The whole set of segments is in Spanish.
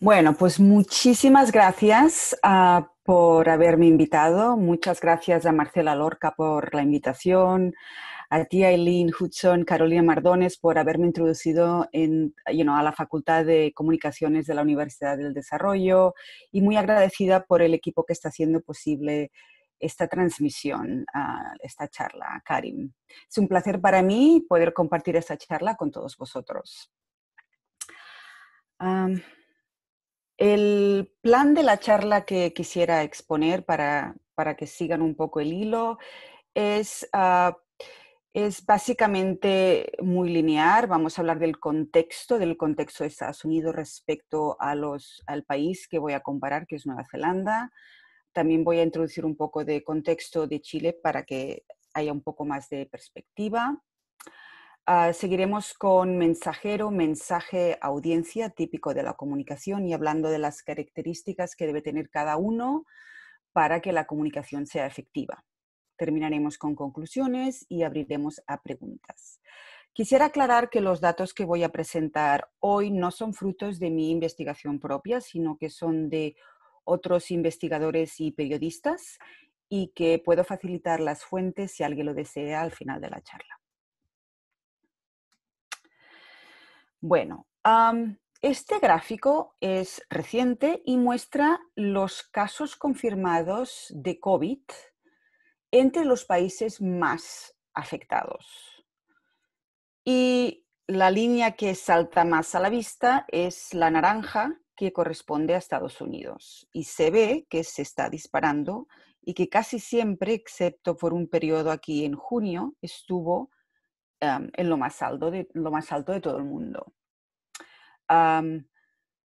Bueno, pues muchísimas gracias ah, por haberme invitado. Muchas gracias a Marcela Lorca por la invitación, a tía Aileen Hudson, Carolina Mardones por haberme introducido en, you know, a la Facultad de Comunicaciones de la Universidad del Desarrollo y muy agradecida por el equipo que está haciendo posible esta transmisión, ah, esta charla, Karim. Es un placer para mí poder compartir esta charla con todos vosotros. El plan de la charla que quisiera exponer para, que sigan un poco el hilo es, ah, es básicamente muy lineal. Vamos a hablar del contexto, del contexto de Estados Unidos respecto a los, al país que voy a comparar, que es Nueva Zelanda. También voy a introducir un poco de contexto de Chile para que haya un poco más de perspectiva. Ah, seguiremos con mensajero, mensaje, audiencia, típico de la comunicación y hablando de las características que debe tener cada uno para que la comunicación sea efectiva. Terminaremos con conclusiones y abriremos a preguntas. Quisiera aclarar que los datos que voy a presentar hoy no son frutos de mi investigación propia, sino que son de otros investigadores y periodistas y que puedo facilitar las fuentes si alguien lo desea al final de la charla. Bueno, este gráfico es reciente y muestra los casos confirmados de COVID entre los países más afectados. Y la línea que salta más a la vista es la naranja que corresponde a Estados Unidos. Y se ve que se está disparando y que casi siempre, excepto por un periodo aquí en junio, estuvo en lo más, alto de, lo más alto de todo el mundo.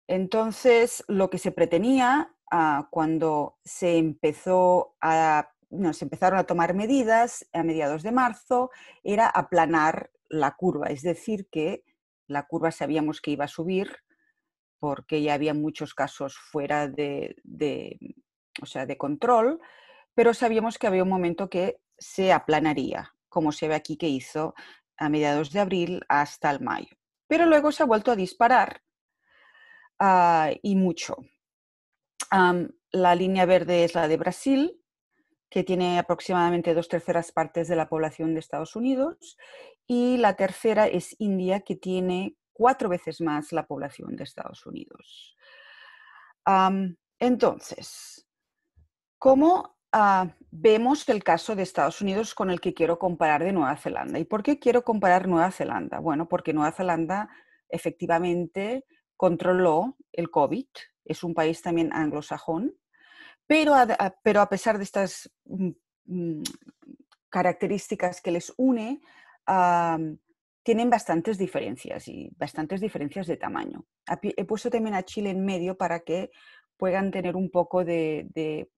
entonces, lo que se pretendía ah, cuando se empezó a empezaron a tomar medidas a mediados de marzo era aplanar la curva, es decir, que la curva sabíamos que iba a subir porque ya había muchos casos fuera de, sea, de control, pero sabíamos que había un momento que se aplanaría, como se ve aquí que hizo a mediados de abril hasta el mayo. Pero luego se ha vuelto a disparar ah, y mucho. la línea verde es la de Brasil, que tiene aproximadamente dos terceras partes de la población de Estados Unidos, y la tercera es India, que tiene cuatro veces más la población de Estados Unidos. entonces, ¿cómo Ah, vemos el caso de Estados Unidos con el que quiero comparar de Nueva Zelanda. ¿Y por qué quiero comparar Nueva Zelanda? Bueno, porque Nueva Zelanda efectivamente controló el COVID, es un país también anglosajón, pero a, pero a pesar de estas mm, mm, características que les une, ah, tienen bastantes diferencias y bastantes diferencias de tamaño. He puesto también a Chile en medio para que puedan tener un poco de,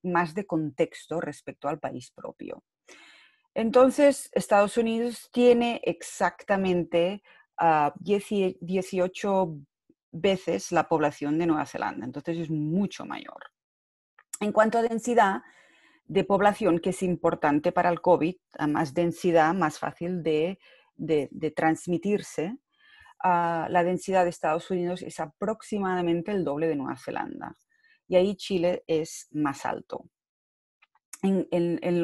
más de contexto respecto al país propio. Entonces, Estados Unidos tiene exactamente 18 ah, veces la población de Nueva Zelanda, entonces es mucho mayor. En cuanto a densidad de población, que es importante para el COVID, a más densidad, más fácil de, transmitirse, ah, la densidad de Estados Unidos es aproximadamente el doble de Nueva Zelanda y ahí Chile es más alto. En,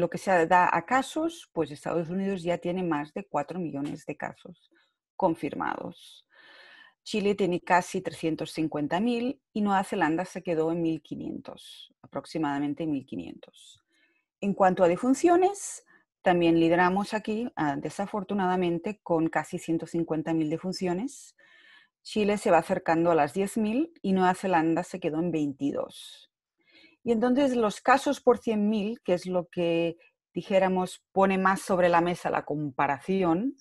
lo que se da a casos, pues Estados Unidos ya tiene más de 4 millones de casos confirmados. Chile tiene casi 350.000 y Nueva Zelanda se quedó en 1.500, aproximadamente 1.500. En cuanto a defunciones, también lideramos aquí, ah, desafortunadamente, con casi 150.000 defunciones. Chile se va acercando a las 10.000 y Nueva Zelanda se quedó en 22. Y entonces los casos por 100.000, que es lo que dijéramos pone más sobre la mesa la comparación,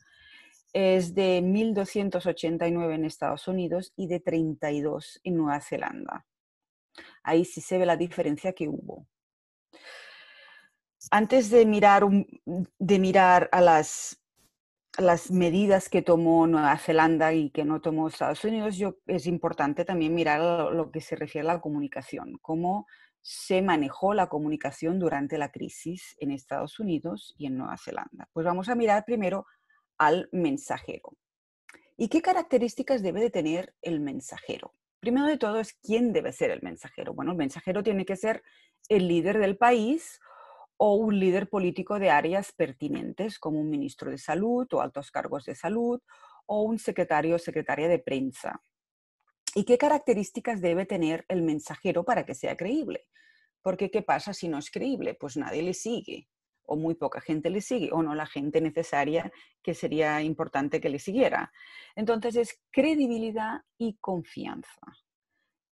es de 1.289 en Estados Unidos y de 32 en Nueva Zelanda. Ahí sí se ve la diferencia que hubo. Antes de mirar, de mirar a las las medidas que tomó Nueva Zelanda y que no tomó Estados Unidos, es importante también mirar lo, lo que se refiere a la comunicación, cómo se manejó la comunicación durante la crisis en Estados Unidos y en Nueva Zelanda. Pues vamos a mirar primero al mensajero. ¿Y qué características debe de tener el mensajero? Primero de todo es quién debe ser el mensajero. Bueno, el mensajero tiene que ser el líder del país o un líder político de áreas pertinentes como un ministro de salud o altos cargos de salud o un secretario o secretaria de prensa. ¿Y qué características debe tener el mensajero para que sea creíble? Porque ¿qué pasa si no es creíble? Pues nadie le sigue o muy poca gente le sigue o no la gente necesaria que sería importante que le siguiera. Entonces es credibilidad y confianza.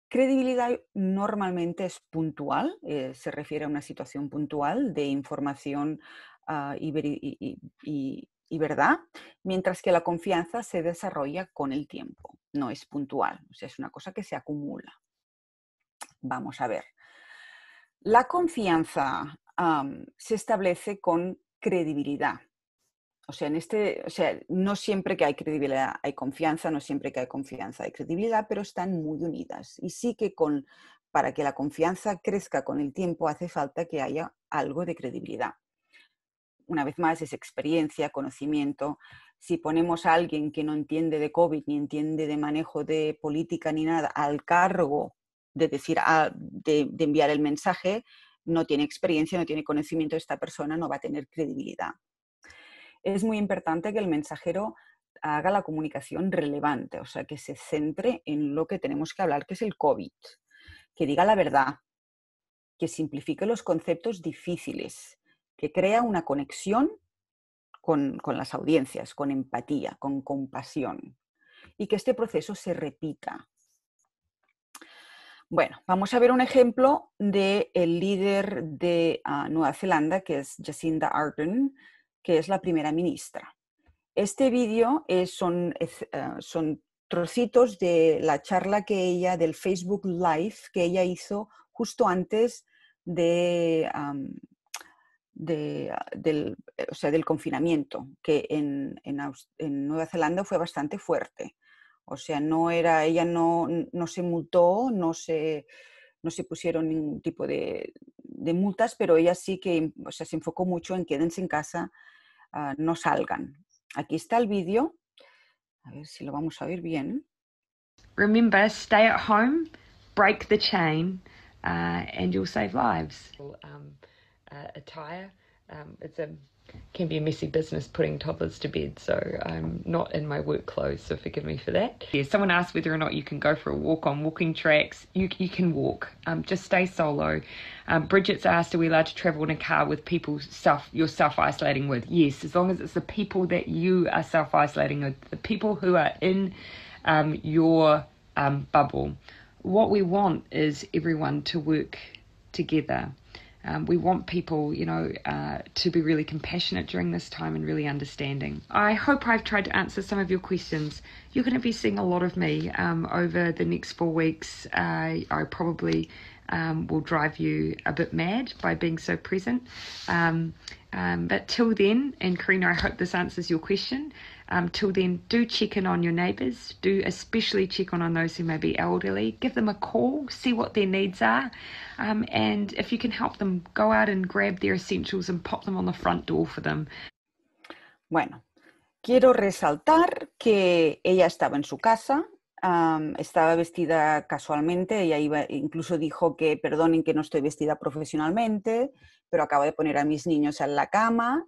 Credibilidad normalmente es puntual, eh, se refiere a una situación puntual de información ah, y, verdad, mientras que la confianza se desarrolla con el tiempo, no es puntual, es una cosa que se acumula. Vamos a ver. La confianza se establece con credibilidad. O sea, en este, o sea, no siempre que hay credibilidad hay confianza, no siempre que hay confianza hay credibilidad, pero están muy unidas. Y sí que con, para que la confianza crezca con el tiempo hace falta que haya algo de credibilidad. Una vez más, es experiencia, conocimiento. Si ponemos a alguien que no entiende de COVID, ni entiende de manejo de política, ni nada, al cargo de, decir, ah, de enviar el mensaje, no tiene experiencia, no tiene conocimiento, esta persona no va a tener credibilidad es muy importante que el mensajero haga la comunicación relevante, o sea, que se centre en lo que tenemos que hablar, que es el COVID, que diga la verdad, que simplifique los conceptos difíciles, que crea una conexión con, las audiencias, con empatía, con compasión, y que este proceso se repita. Bueno, vamos a ver un ejemplo del el líder de ah, Nueva Zelanda, que es Jacinda Ardern, que es la primera ministra. Este vídeo es, son, eh, son trocitos de la charla que ella, del Facebook Live que ella hizo justo antes de, ah, eh, del, confinamiento, que en, Nueva Zelanda fue bastante fuerte. O sea, no era, ella no, se multó, no se, pusieron ningún tipo de, multas, pero ella sí que se enfocó mucho en quédense en casa Ah, no salgan. Aquí está el vídeo. A ver si lo vamos a ver bien. Remember, stay at home, break the chain, uh, and you'll save lives. Um, uh, attire, um, it's a can be a messy business putting toddlers to bed so I'm not in my work clothes so forgive me for that. Yeah, someone asked whether or not you can go for a walk on walking tracks. You, you can walk, um, just stay solo. Um, Bridget's asked are we allowed to travel in a car with people self, you're self-isolating with? Yes, as long as it's the people that you are self-isolating with, the people who are in um, your um, bubble. What we want is everyone to work together. Um, we want people, you know, uh, to be really compassionate during this time and really understanding. I hope I've tried to answer some of your questions. You're going to be seeing a lot of me um, over the next four weeks. Uh, I probably um, will drive you a bit mad by being so present. Um, um, but till then, and Karina, I hope this answers your question. Um, till then, do check in on your neighbours. Do especially check on, on those who may be elderly. Give them a call, see what their needs are, um, and if you can help them, go out and grab their essentials and pop them on the front door for them. Bueno, quiero resaltar que ella estaba en su casa, Um, estaba vestida casualmente, ella iba, incluso dijo que perdonen que no estoy vestida profesionalmente, pero acabo de poner a mis niños en la cama.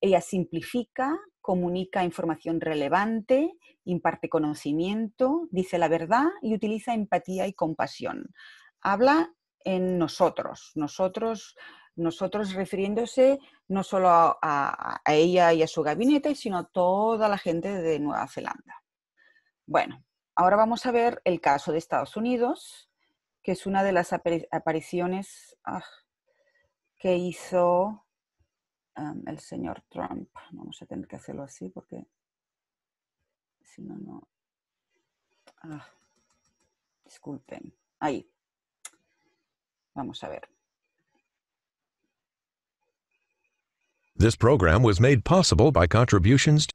Ella simplifica, comunica información relevante, imparte conocimiento, dice la verdad y utiliza empatía y compasión. Habla en nosotros, nosotros, nosotros refiriéndose no solo a, ella y a su gabinete, sino a toda la gente de Nueva Zelanda. Bueno, ahora vamos a ver el caso de Estados Unidos, que es una de las apariciones ah, que hizo um, el señor Trump. Vamos a tener que hacerlo así porque si no, no. Ah, disculpen. Ahí. Vamos a ver. This program was made possible by contributions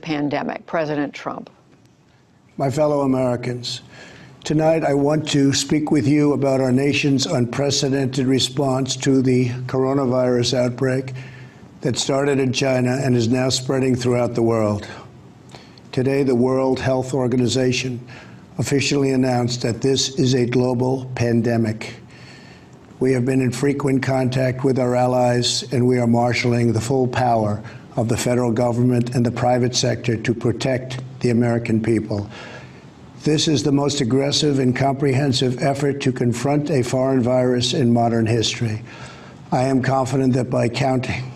pandemic, President Trump. My fellow Americans, Tonight, I want to speak with you about our nation's unprecedented response to the coronavirus outbreak that started in China and is now spreading throughout the world. Today, the World Health Organization officially announced that this is a global pandemic. We have been in frequent contact with our allies, and we are marshaling the full power of the federal government and the private sector to protect the American people. This is the most aggressive and comprehensive effort to confront a foreign virus in modern history. I am confident that by counting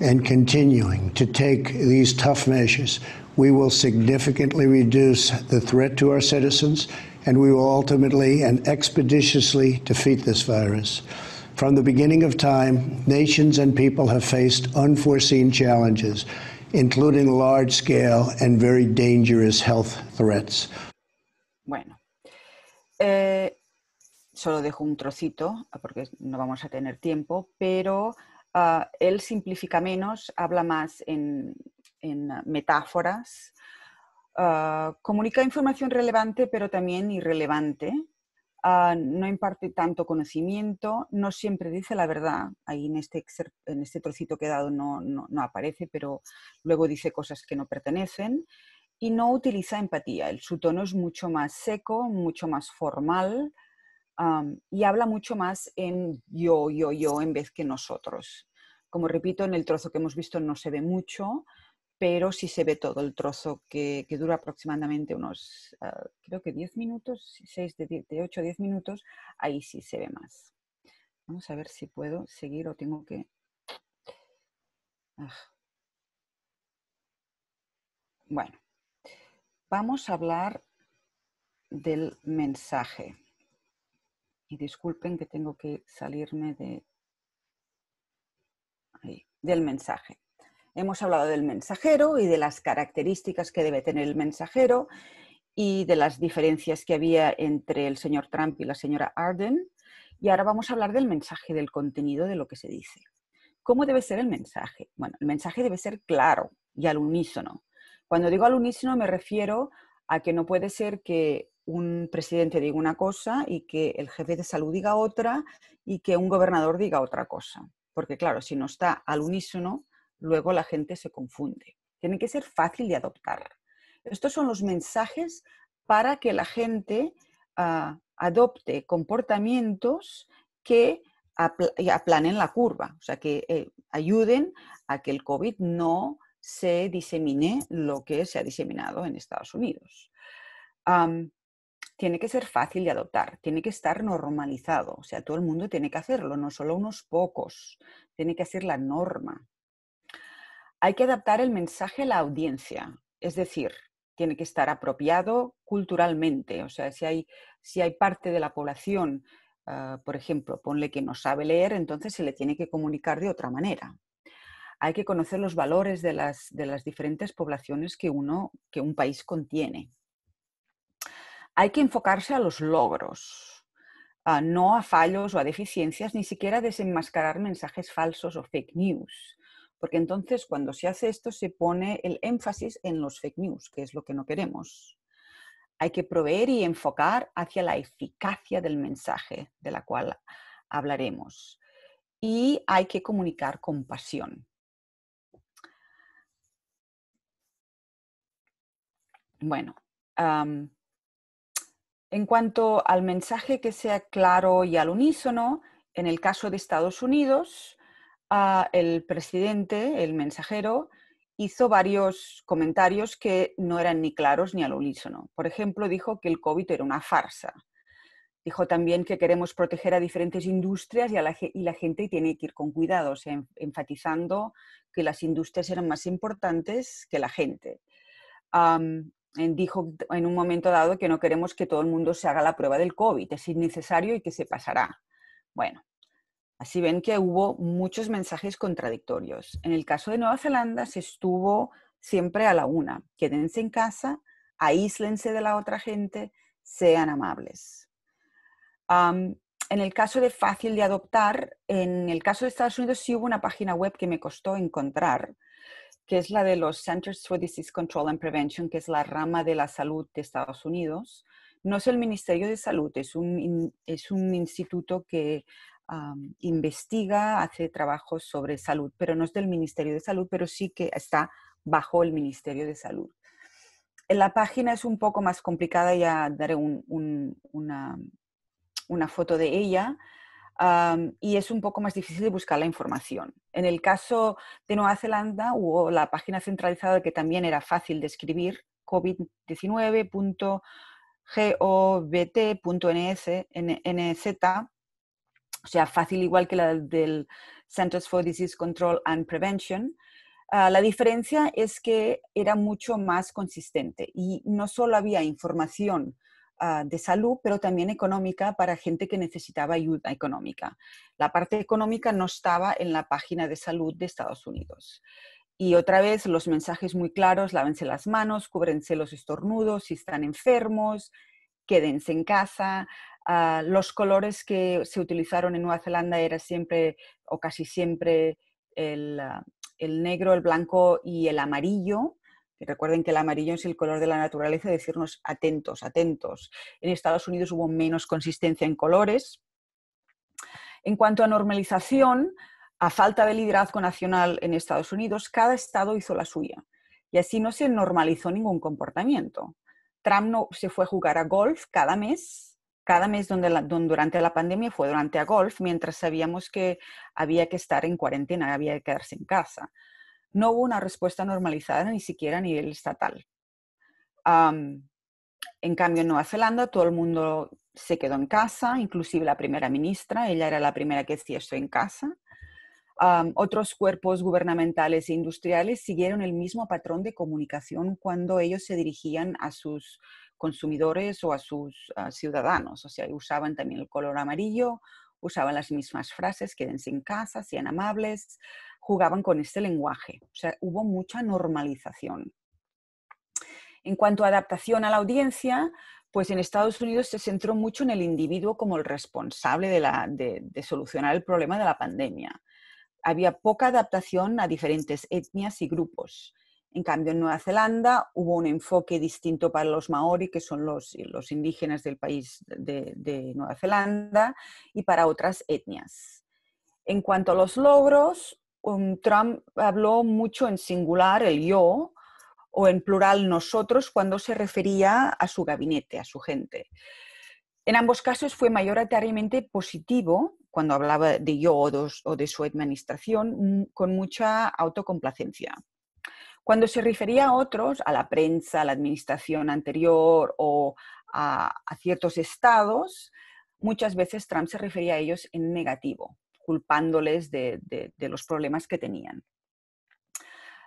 and continuing to take these tough measures, we will significantly reduce the threat to our citizens and we will ultimately and expeditiously defeat this virus. From the beginning of time, nations and people have faced unforeseen challenges, including large scale and very dangerous health threats. Bueno, eh, solo dejo un trocito ah, porque no vamos a tener tiempo, pero ah, él simplifica menos, habla más en, metáforas, ah, comunica información relevante pero también irrelevante, no imparte tanto conocimiento, no siempre dice la verdad, ahí en este, en este trocito que he dado no aparece, pero luego dice cosas que no pertenecen y no utiliza empatía. su tono es mucho más seco, mucho más formal y habla mucho más en yo, yo, yo en vez que nosotros. Como repito, en el trozo que hemos visto no se ve mucho, pero si se ve todo el trozo que, dura aproximadamente unos, ah, creo que 10 minutos, 6 de, 8 10 minutos, ahí sí se ve más. Vamos a ver si puedo seguir o tengo que... Ah. Bueno, Vamos a hablar del mensaje. Y disculpen que tengo que salirme de... del mensaje. Hemos hablado del mensajero y de las características que debe tener el mensajero y de las diferencias que había entre el señor Trump y la señora Arden. Y ahora vamos a hablar del mensaje, del contenido de lo que se dice. ¿Cómo debe ser el mensaje? Bueno, el mensaje debe ser claro y al unísono. Cuando digo al unísono me refiero a que no puede ser que un presidente diga una cosa y que el jefe de salud diga otra y que un gobernador diga otra cosa. Porque claro, si no está al unísono, luego la gente se confunde. Tiene que ser fácil de adoptar. Estos son los mensajes para que la gente ah, adopte comportamientos que aplanen la curva, o sea, que eh, ayuden a que el COVID no se disemine lo que se ha diseminado en Estados Unidos. tiene que ser fácil de adoptar, tiene que estar normalizado, o sea, todo el mundo tiene que hacerlo, no solo unos pocos, tiene que ser la norma. Hay que adaptar el mensaje a la audiencia, es decir, tiene que estar apropiado culturalmente, o sea, si hay, si hay parte de la población, ah, por ejemplo, ponle que no sabe leer, entonces se le tiene que comunicar de otra manera hay que conocer los valores de las, diferentes poblaciones que, un país contiene. Hay que enfocarse a los logros, no a fallos o a deficiencias, ni siquiera desenmascarar mensajes falsos o fake news, porque entonces cuando se hace esto se pone el énfasis en los fake news, que es lo que no queremos. Hay que proveer y enfocar hacia la eficacia del mensaje, de la cual hablaremos. Y hay que comunicar con pasión. Bueno, en cuanto al mensaje que sea claro y al unísono, en el caso de Estados Unidos, ah, el presidente, el mensajero, hizo varios comentarios que no eran ni claros ni al unísono. Por ejemplo, dijo que el COVID era una farsa. Dijo también que queremos proteger a diferentes industrias y, la, y gente tiene que ir con cuidado, enfatizando que las industrias eran más importantes que la gente dijo en un momento dado que no queremos que todo el mundo se haga la prueba del COVID, es innecesario y que se pasará. Bueno, así ven que hubo muchos mensajes contradictorios. En el caso de Nueva Zelanda se estuvo siempre a la una, quédense en casa, aíslense de la otra gente, sean amables. en el caso de fácil de adoptar, en el caso de Estados Unidos sí hubo una página web que me costó encontrar, que es la de los Centers for Disease Control and Prevention, que es la rama de la salud de Estados Unidos. No es el Ministerio de Salud, es un, es un instituto que investiga, hace trabajos sobre salud, pero no es del Ministerio de Salud, pero sí que está bajo el Ministerio de Salud. La página es un poco más complicada, ya daré una, una foto de ella, y es un poco más difícil de buscar la información. En el caso de Nueva Zelanda hubo la página centralizada que también era fácil de escribir, covid19.govt.nz, o sea, fácil igual que la del Centers for Disease Control and Prevention. Ah, la diferencia es que era mucho más consistente y no solo había información Ah, de salud, pero también económica para gente que necesitaba ayuda económica. La parte económica no estaba en la página de salud de Estados Unidos. Y otra vez los mensajes muy claros, lávense las manos, cúbrense los estornudos si están enfermos, quédense en casa. Ah, los colores que se utilizaron en Nueva Zelanda era siempre o casi siempre el ah, negro, el blanco y el amarillo. Y recuerden que el amarillo es el color de la naturaleza, decirnos atentos, atentos. En Estados Unidos hubo menos consistencia en colores. En cuanto a normalización, a falta de liderazgo nacional en Estados Unidos, cada estado hizo la suya. Y así no se normalizó ningún comportamiento. Trump se fue a jugar a golf cada mes, cada mes durante la pandemia fue durante a golf, mientras sabíamos que había que estar en cuarentena, había que quedarse en casa no hubo una respuesta normalizada ni siquiera a nivel estatal. en cambio, en Nueva Zelanda todo el mundo se quedó en casa, inclusive la primera ministra, ella era la primera que decía esto en casa. otros cuerpos gubernamentales e industriales siguieron el mismo patrón de comunicación cuando ellos se dirigían a sus consumidores o a sus ciudadanos. O sea, usaban también el color amarillo, usaban las mismas frases, quédense en casa, sean amables jugaban con este lenguaje. O sea, hubo mucha normalización. En cuanto a adaptación a la audiencia, pues en Estados Unidos se centró mucho en el individuo como el responsable de, solucionar el problema de la pandemia. Había poca adaptación a diferentes etnias y grupos. En cambio, en Nueva Zelanda hubo un enfoque distinto para los maori, que son los, indígenas del país de, Nueva Zelanda, y para otras etnias. En cuanto a los logros, Trump habló mucho en singular, el yo, o en plural nosotros, cuando se refería a su gabinete, a su gente. En ambos casos fue mayoritariamente positivo cuando hablaba de yo o de su administración, mm, con mucha autocomplacencia. Cuando se refería a otros, a la prensa, a la administración anterior o a, ciertos estados, muchas veces Trump se refería a ellos en negativo culpándoles de, los problemas que tenían.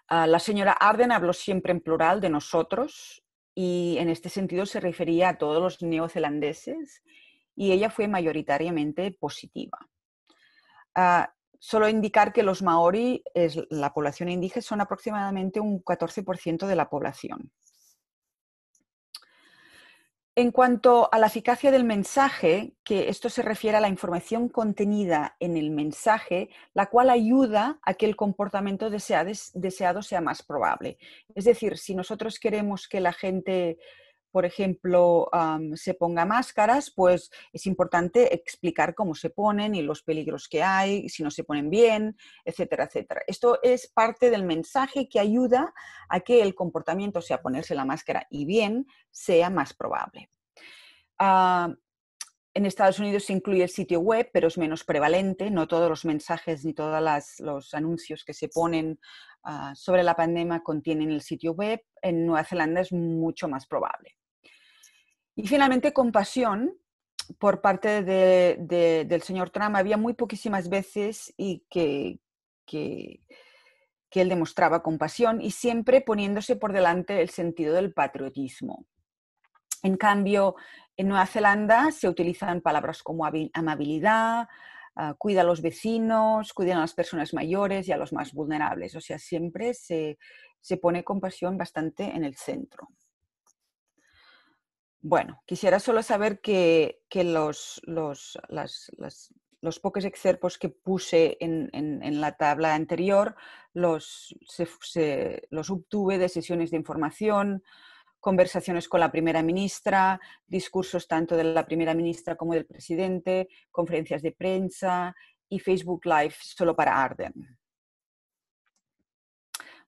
Ah, la señora Arden habló siempre en plural de nosotros y en este sentido se refería a todos los neozelandeses y ella fue mayoritariamente positiva. Ah, solo indicar que los maori, es, la población indígena, son aproximadamente un 14% de la población. En cuanto a la eficacia del mensaje, que esto se refiere a la información contenida en el mensaje, la cual ayuda a que el comportamiento deseado sea más probable. Es decir, si nosotros queremos que la gente por ejemplo, se ponga máscaras, pues es importante explicar cómo se ponen y los peligros que hay, si no se ponen bien, etcétera, etcétera. Esto es parte del mensaje que ayuda a que el comportamiento, o sea, ponerse la máscara y bien, sea más probable. Ah, en Estados Unidos se incluye el sitio web, pero es menos prevalente. No todos los mensajes ni todos los anuncios que se ponen ah, sobre la pandemia contienen el sitio web. En Nueva Zelanda es mucho más probable. Y finalmente compasión por parte del señor Trump. Había muy poquísimas veces y que, él demostraba compasión y siempre poniéndose por delante el sentido del patriotismo. En cambio, en Nueva Zelanda se utilizan palabras como amabilidad, ah, cuida a los vecinos, cuida a las personas mayores y a los más vulnerables. O sea, siempre se pone compasión bastante en el centro. Bueno, quisiera solo saber que, los, los, pocos excerpos que puse en, la tabla anterior los, los obtuve de sesiones de información, conversaciones con la primera ministra, discursos tanto de la primera ministra como del presidente, conferencias de prensa y Facebook Live solo para Arden.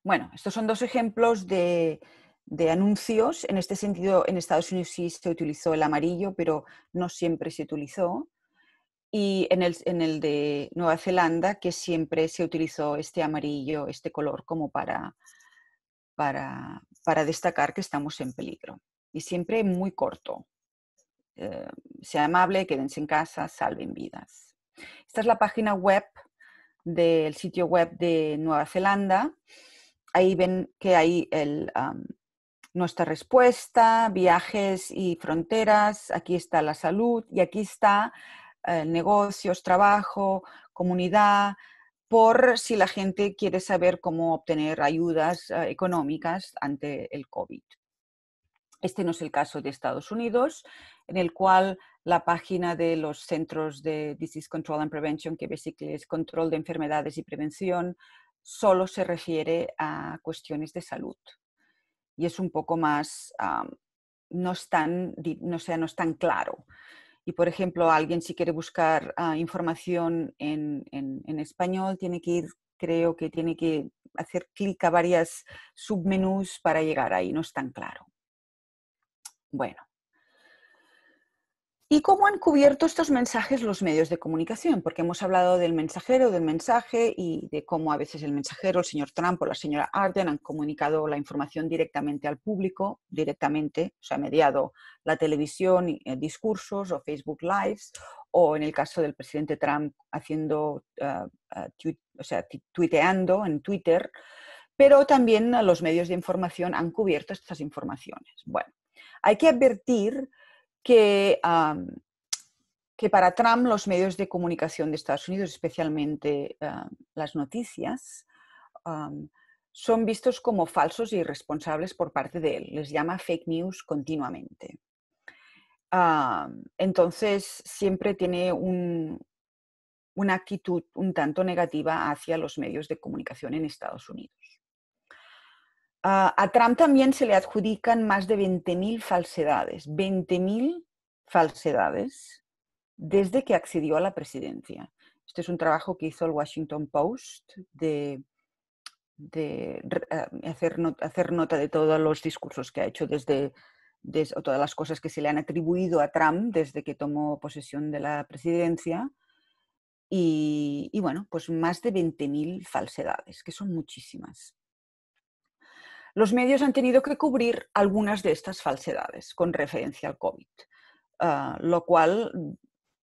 Bueno, estos son dos ejemplos de, de anuncios. En este sentido, en Estados Unidos sí se utilizó el amarillo, pero no siempre se utilizó. Y en el, de Nueva Zelanda, que siempre se utilizó este amarillo, este color, como para, para, para destacar que estamos en peligro. Y siempre muy corto. Eh, sea amable, quédense en casa, salven vidas. Esta es la página web del sitio web de Nueva Zelanda. Ahí ven que hay el, nuestra respuesta, viajes y fronteras, aquí está la salud y aquí está eh, negocios, trabajo, comunidad, por si la gente quiere saber cómo obtener ayudas eh, económicas ante el COVID. Este no es el caso de Estados Unidos, en el cual la página de los centros de Disease Control and Prevention, que básicamente es control de enfermedades y prevención, solo se refiere a cuestiones de salud y es un poco más, no, es tan, no, sea, no es tan claro. Y, por ejemplo, alguien si quiere buscar ah, información en, en, español, tiene que ir, creo que tiene que hacer clic a varias submenús para llegar ahí, no es tan claro. Bueno, ¿Y cómo han cubierto estos mensajes los medios de comunicación? Porque hemos hablado del mensajero, del mensaje y de cómo a veces el mensajero, el señor Trump o la señora Arden han comunicado la información directamente al público, directamente, o sea, mediado la televisión, eh, discursos o Facebook Lives, o en el caso del presidente Trump haciendo, eh, eh, o sea, tuiteando en Twitter, pero también los medios de información han cubierto estas informaciones. Bueno, hay que advertir que, para Trump los medios de comunicación de Estados Unidos, especialmente las noticias, son vistos como falsos y e irresponsables por parte de él. Les llama fake news continuamente. entonces, siempre tiene una actitud un tanto negativa hacia los medios de comunicación en Estados Unidos a Trump también se le adjudican más de 20.000 falsedades, 20.000 falsedades desde que accedió a la presidencia. Este es un trabajo que hizo el Washington Post de, eh, hacer, nota de todos los discursos que ha hecho desde, o todas las cosas que se le han atribuido a Trump desde que tomó posesión de la presidencia. Y, y bueno, pues más de 20.000 falsedades, que son muchísimas. Los medios han tenido que cubrir algunas de estas falsedades con referencia al COVID, ah, lo cual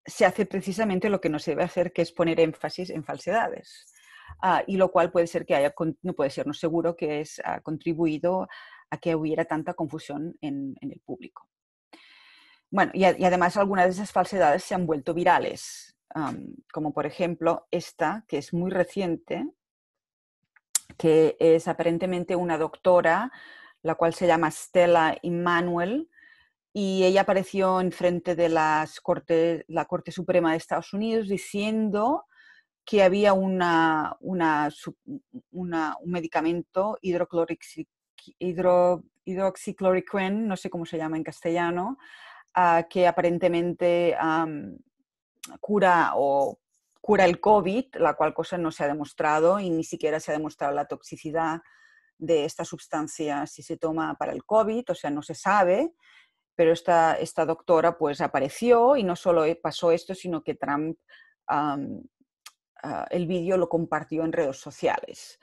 se hace precisamente lo que no se debe hacer, que es poner énfasis en falsedades. Ah, y lo cual puede ser que haya, no puede sernos seguro que es, ha contribuido a que hubiera tanta confusión en, el público. Bueno, y, además algunas de esas falsedades se han vuelto virales, como por ejemplo esta, que es muy reciente, que es aparentemente una doctora, la cual se llama Stella Immanuel y ella apareció enfrente de la Corte Suprema de Estados Unidos diciendo que había una, una, un medicamento hidro, no sé cómo se llama en castellano, ah, que aparentemente cura o cura el COVID, la cual cosa no se ha demostrado y ni siquiera se ha demostrado la toxicidad de esta sustancia si se toma para el COVID, o sea, no se sabe, pero esta, doctora pues apareció y no solo eh, pasó esto, sino que Trump ah, el vídeo lo compartió en redes sociales.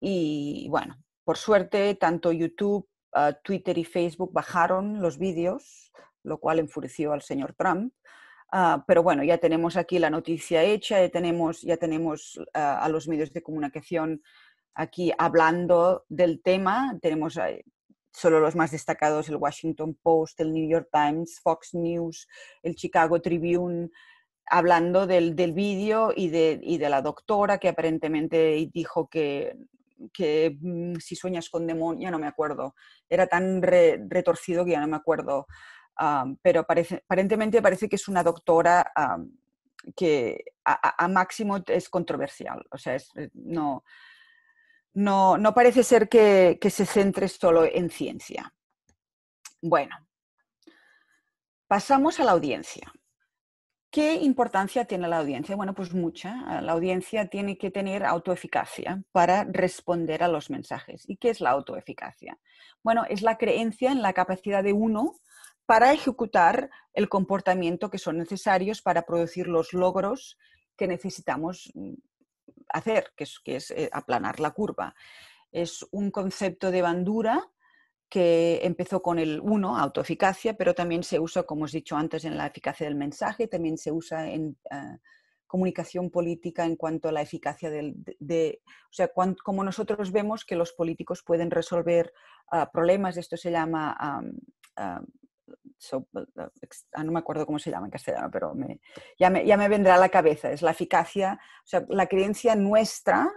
Y bueno, por suerte, tanto YouTube, ah, Twitter y Facebook bajaron los vídeos, lo cual enfureció al señor Trump. Ah, pero bueno, ya tenemos aquí la noticia hecha, ya tenemos, ya tenemos ah, a los medios de comunicación aquí hablando del tema. Tenemos eh, solo los más destacados, el Washington Post, el New York Times, Fox News, el Chicago Tribune, hablando del, del vídeo y de, y de la doctora que aparentemente dijo que que mm, si sueñas con demonio, ya no me acuerdo. Era tan retorcido que ya no me acuerdo pero aparentemente parece que es una doctora que a, máximo es controversial. O sea, eh, no, parece ser que se centre solo en ciencia. Bueno, pasamos a la audiencia. ¿Qué importancia tiene la audiencia? Bueno, pues mucha. La audiencia tiene que tener autoeficacia para responder a los mensajes. ¿Y qué es la autoeficacia? Bueno, es la creencia en la capacidad de uno para ejecutar el comportamiento que son necesarios para producir los logros que necesitamos mm, hacer, que es, eh, aplanar la curva. Es un concepto de bandura que empezó con el 1, autoeficacia, pero también se usa, como os he dicho antes, en la eficacia del mensaje, también se usa en eh, comunicación política en cuanto a la eficacia del, de, o sea, como nosotros vemos que los políticos pueden resolver ah, problemas, esto se llama Ah, no me acuerdo cómo se llama en castellano, pero ya, me, vendrá a la cabeza, es la eficacia, o sea, la creencia nuestra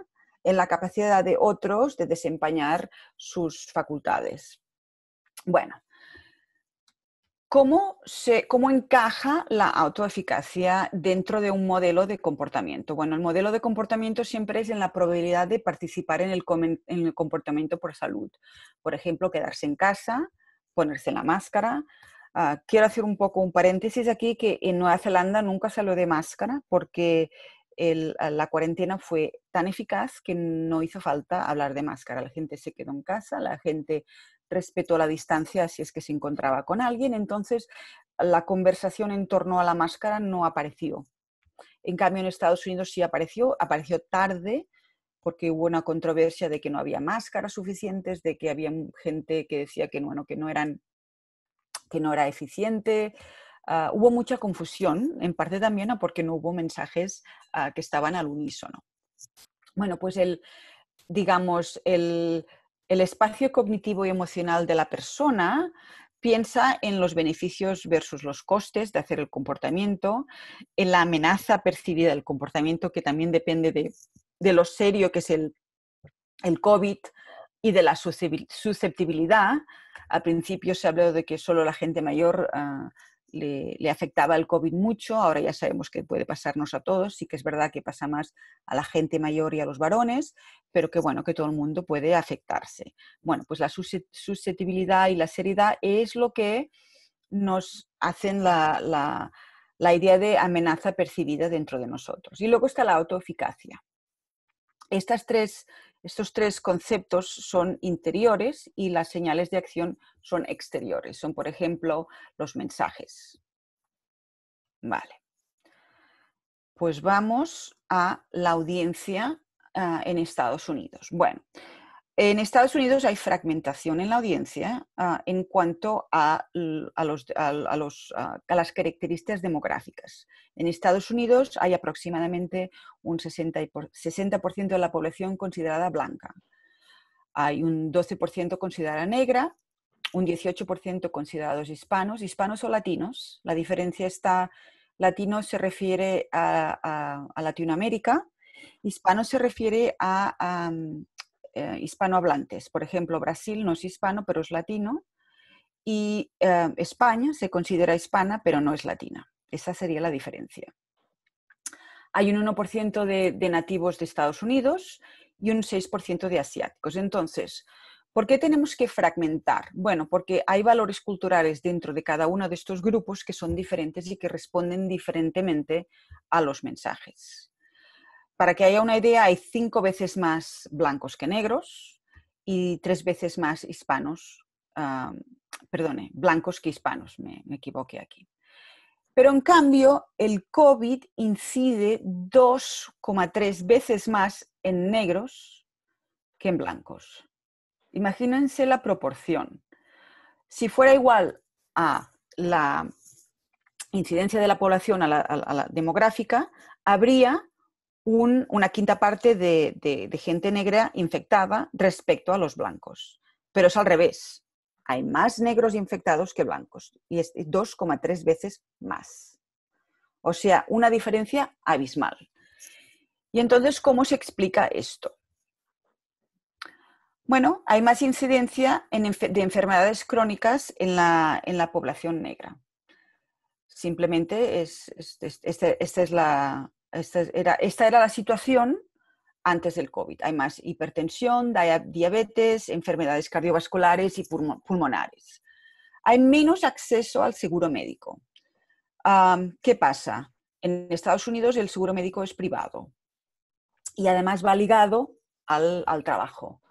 en la capacidad de otros de desempeñar sus facultades. Bueno, ¿Cómo, encaja la autoeficacia dentro de un modelo de comportamiento? Bueno, el modelo de comportamiento siempre es en la probabilidad de participar en el, en el comportamiento por salud. Por ejemplo, quedarse en casa, ponerse la máscara, Ah, quiero hacer un poco un paréntesis aquí, que en Nueva Zelanda nunca salió de máscara porque la cuarentena fue tan eficaz que no hizo falta hablar de máscara. La gente se quedó en casa, la gente respetó la distancia si es que se encontraba con alguien, entonces la conversación en torno a la máscara no apareció. En cambio, en Estados Unidos sí apareció, apareció tarde, porque hubo una controversia de que no había máscaras suficientes, de que había gente que decía que, bueno, que no eran que no era eficiente. Ah, hubo mucha confusión, en parte también porque no hubo mensajes ah, que estaban al unísono. Bueno, pues el, digamos, el, el espacio cognitivo y emocional de la persona piensa en los beneficios versus los costes de hacer el comportamiento, en la amenaza percibida del comportamiento, que también depende de, de lo serio que es el, el COVID, y de la susceptibilidad. Al principio se habló de que solo la gente mayor ah, le, afectaba el COVID mucho, ahora ya sabemos que puede pasarnos a todos, sí que es verdad que pasa más a la gente mayor y a los varones, pero que bueno, que todo el mundo puede afectarse. Bueno, pues la susceptibilidad y la seriedad es lo que nos hacen la idea de amenaza percibida dentro de nosotros. Y luego está la autoeficacia. Estas tres estos tres conceptos son interiores y las señales de acción son exteriores. Son, por ejemplo, los mensajes. Vale. Pues vamos a la audiencia ah, en Estados Unidos. Bueno, en Estados Unidos hay fragmentación en la audiencia ah, en cuanto ah, a, las características demográficas. En Estados Unidos hay aproximadamente un 60%, 60 de la población considerada blanca. Hay un 12% considerada negra, un 18% considerados hispanos, hispanos o latinos. La diferencia está, latino se refiere a, Latinoamérica, hispano se refiere a, eh, hispanohablantes. Por ejemplo, Brasil no es hispano, pero es latino. Y eh, España se considera hispana, pero no es latina. Esa sería la diferencia. Hay un 1% de nativos de Estados Unidos y un 6% de asiáticos. Entonces, ¿Por qué tenemos que fragmentar? Bueno, porque hay valores culturales dentro de cada uno de estos grupos que son diferentes y que responden diferentemente a los mensajes. Para que haya una idea, hay cinco veces más blancos que negros y tres veces más hispanos, perdone, blancos que hispanos, me, equivoqué aquí. Pero en cambio, el COVID incide 2,3 veces más en negros que en blancos. Imagínense la proporción. Si fuera igual a la incidencia de la población a la demográfica, habría una quinta parte de, gente negra infectada respecto a los blancos. Pero es al revés. Hay más negros infectados que blancos y es 2,3 veces más. O sea, una diferencia abismal. Y entonces, ¿cómo se explica esto? Bueno, hay más incidencia de enfermedades crónicas en la, población negra. Simplemente es, este, esta es la, esta era, la situación antes del COVID. Hay más hipertensión, diabetes, enfermedades cardiovasculares y pulmonares. Hay menos acceso al seguro médico. ¿Qué pasa? En Estados Unidos el seguro médico es privado y además va ligado al trabajo.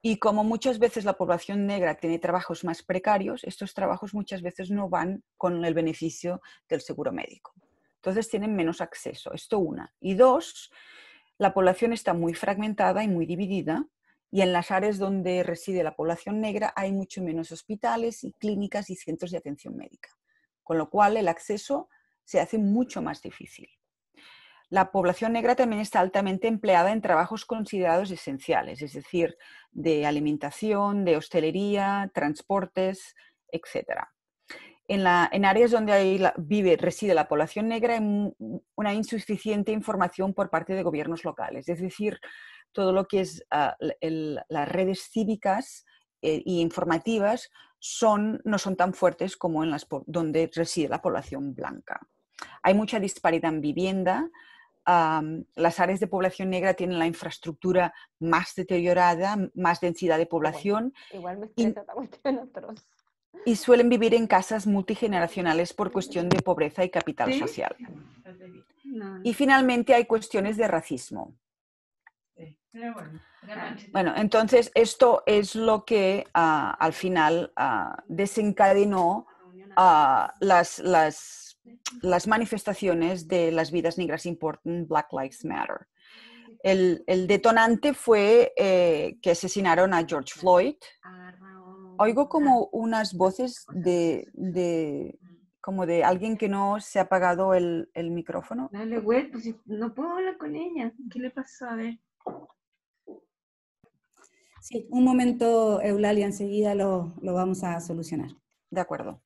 Y como muchas veces la población negra tiene trabajos más precarios, estos trabajos muchas veces no van con el beneficio del seguro médico. Entonces tienen menos acceso. Esto una. Y dos, la población está muy fragmentada y muy dividida. Y en las áreas donde reside la población negra hay mucho menos hospitales y clínicas y centros de atención médica. Con lo cual el acceso se hace mucho más difícil. La población negra también está altamente empleada en trabajos considerados esenciales, es decir, de alimentación, de hostelería, transportes, etcétera en, áreas donde vive, reside la población negra, hay una insuficiente información por parte de gobiernos locales. Es decir, todo lo que es ah, las redes cívicas e informativas son, no son tan fuertes como en las donde reside la población blanca. Hay mucha disparidad en vivienda. las áreas de población negra tienen la infraestructura más deteriorada, más densidad de población. igual me estresa otros. Y suelen vivir en casas multigeneracionales por cuestión de pobreza y capital social. Y finalmente hay cuestiones de racismo. Bueno, entonces esto es lo que ah, al final ah, desencadenó ah, las, manifestaciones de las vidas negras important, Black Lives Matter. El, detonante fue eh, que asesinaron a George Floyd oigo como unas voces de, de, como de alguien que no se ha apagado el, micrófono. Dale, güey, pues no puedo hablar con ella. ¿Qué le pasó? A ver. Sí, un momento, Eulalia, enseguida lo, lo vamos a solucionar. De acuerdo.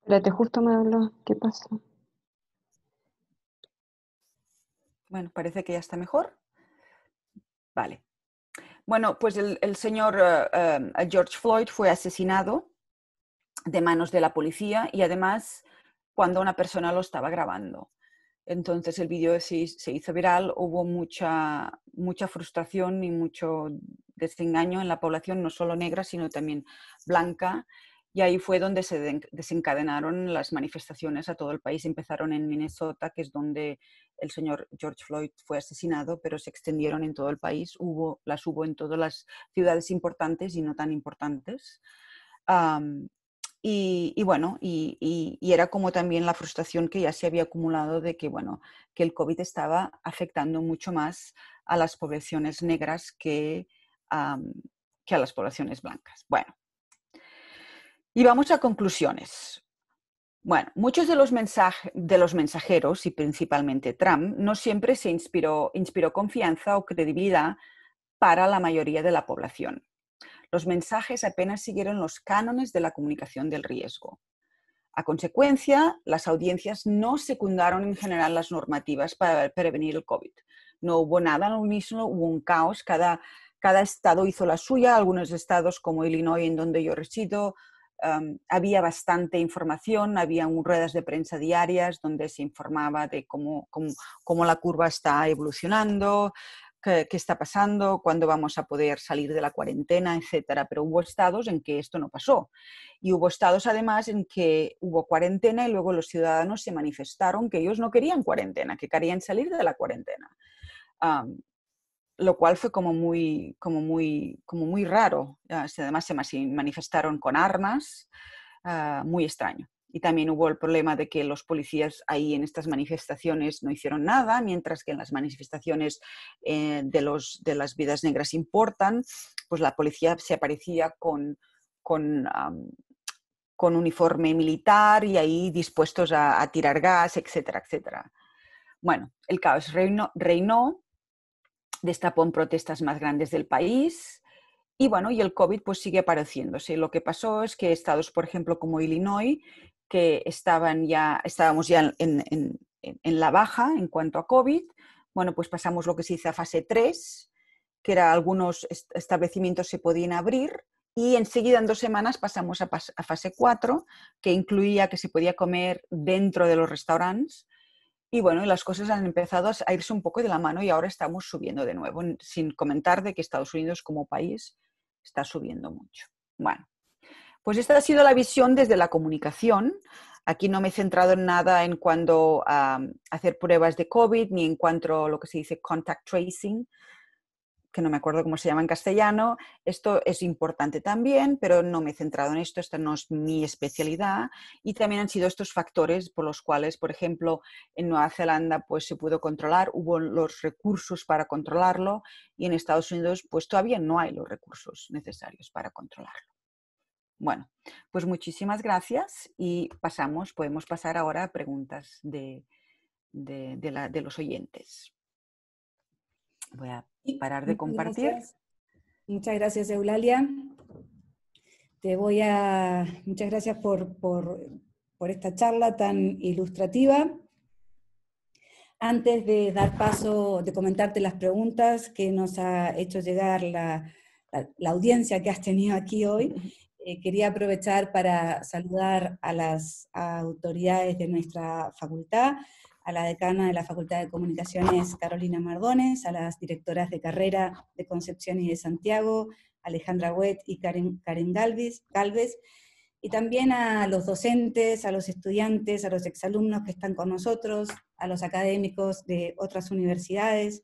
Espérate, justo me habló. ¿Qué pasó? Bueno, parece que ya está mejor. Vale. Bueno, pues el, señor eh, eh, George Floyd fue asesinado de manos de la policía y además cuando una persona lo estaba grabando. Entonces el vídeo se, se, hizo viral, hubo mucha, mucha frustración y mucho desengaño en la población, no solo negra, sino también blanca, y ahí fue donde se desencadenaron las manifestaciones a todo el país. Empezaron en Minnesota, que es donde el señor George Floyd fue asesinado, pero se extendieron en todo el país. Hubo, las hubo en todas las ciudades importantes y no tan importantes. y, bueno, y, era como también la frustración que ya se había acumulado de que, bueno, que el COVID estaba afectando mucho más a las poblaciones negras que, que a las poblaciones blancas. Bueno, y vamos a conclusiones. Bueno, muchos de los, de los mensajeros, y principalmente Trump, no siempre se inspiró, inspiró confianza o credibilidad para la mayoría de la población. Los mensajes apenas siguieron los cánones de la comunicación del riesgo. A consecuencia, las audiencias no secundaron en general las normativas para prevenir el COVID. No hubo nada en mismo, hubo un caos. Cada, cada estado hizo la suya. Algunos estados, como Illinois, en donde yo resido, había bastante información, había ruedas de prensa diarias donde se informaba de cómo, cómo, cómo la curva está evolucionando, qué, está pasando, cuándo vamos a poder salir de la cuarentena, etc. Pero hubo estados en que esto no pasó. Y hubo estados además en que hubo cuarentena y luego los ciudadanos se manifestaron que ellos no querían cuarentena, que querían salir de la cuarentena lo cual fue como muy, como muy, como muy raro. Ah, además se manifestaron con armas, ah, muy extraño. Y también hubo el problema de que los policías ahí en estas manifestaciones no hicieron nada, mientras que en las manifestaciones eh, de, los, de las vidas negras importan, pues la policía se aparecía con, con, con uniforme militar y ahí dispuestos a, tirar gas, etcétera, etcétera. Bueno, el caos reinó, reinó destapó en protestas más grandes del país. Y bueno, y el COVID pues sigue apareciéndose. Lo que pasó es que estados, por ejemplo, como Illinois, que estaban ya, estábamos ya en, la baja en cuanto a COVID, bueno, pues pasamos lo que se hizo a fase 3, que era algunos establecimientos se podían abrir y enseguida en dos semanas pasamos a, a fase 4, que incluía que se podía comer dentro de los restaurantes, y bueno, las cosas han empezado a irse un poco de la mano y ahora estamos subiendo de nuevo, sin comentar de que Estados Unidos como país está subiendo mucho. Bueno, pues esta ha sido la visión desde la comunicación. Aquí no me he centrado en nada en cuanto a hacer pruebas de COVID ni en cuanto a lo que se dice contact tracing, que no me acuerdo cómo se llama en castellano, esto es importante también, pero no me he centrado en esto, esta no es mi especialidad. Y también han sido estos factores por los cuales, por ejemplo, en Nueva Zelanda pues se pudo controlar, hubo los recursos para controlarlo y en Estados Unidos pues todavía no hay los recursos necesarios para controlarlo. Bueno, pues muchísimas gracias y pasamos, podemos pasar ahora a preguntas de los oyentes. Voy a parar de compartir. Muchas gracias, Eulalia. Te voy a. Muchas gracias por, esta charla tan ilustrativa. Antes de dar paso, de comentarte las preguntas que nos ha hecho llegar la, audiencia que has tenido aquí hoy, eh, quería aprovechar para saludar a las autoridades de nuestra facultad, a la decana de la Facultad de Comunicaciones, Carolina Mardones, a las directoras de carrera de Concepción y de Santiago, Alejandra Huet y Karen, Karen Galvez, Galvez, y también a los docentes, a los estudiantes, a los exalumnos que están con nosotros, a los académicos de otras universidades,